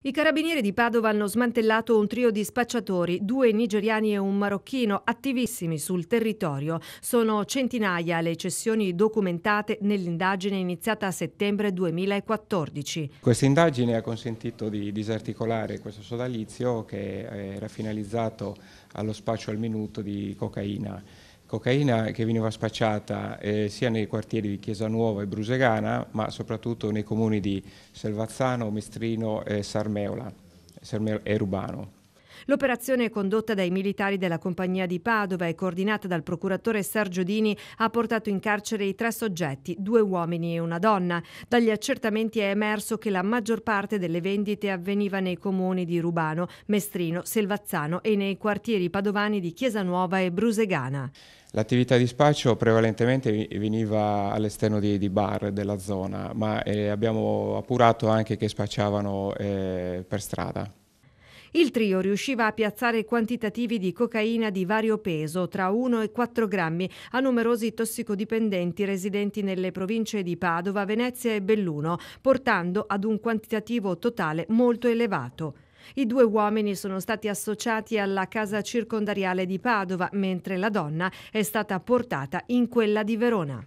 I carabinieri di Padova hanno smantellato un trio di spacciatori, due nigeriani e un marocchino, attivissimi sul territorio. Sono centinaia le cessioni documentate nell'indagine iniziata a settembre 2014. Questa indagine ha consentito di disarticolare questo sodalizio che eh, era finalizzato allo spaccio al minuto di cocaina cocaina che veniva spacciata eh, sia nei quartieri di Chiesa Nuova e Brusegana, ma soprattutto nei comuni di Selvazzano, Mestrino, e Sarmeola, Sarmeola e Rubano. L'operazione condotta dai militari della compagnia di Padova e coordinata dal procuratore Sergio Dini ha portato in carcere i tre soggetti, due uomini e una donna. Dagli accertamenti è emerso che la maggior parte delle vendite avveniva nei comuni di Rubano, Mestrino, Selvazzano e nei quartieri padovani di Chiesa Nuova e Brusegana. L'attività di spaccio prevalentemente veniva all'esterno di, di, bar della zona, ma eh, abbiamo appurato anche che spacciavano eh, per strada. Il trio riusciva a piazzare quantitativi di cocaina di vario peso, tra 1 e 4 grammi, a numerosi tossicodipendenti residenti nelle province di Padova, Venezia e Belluno, portando ad un quantitativo totale molto elevato. I due uomini sono stati associati alla casa circondariale di Padova, mentre la donna è stata portata in quella di Verona.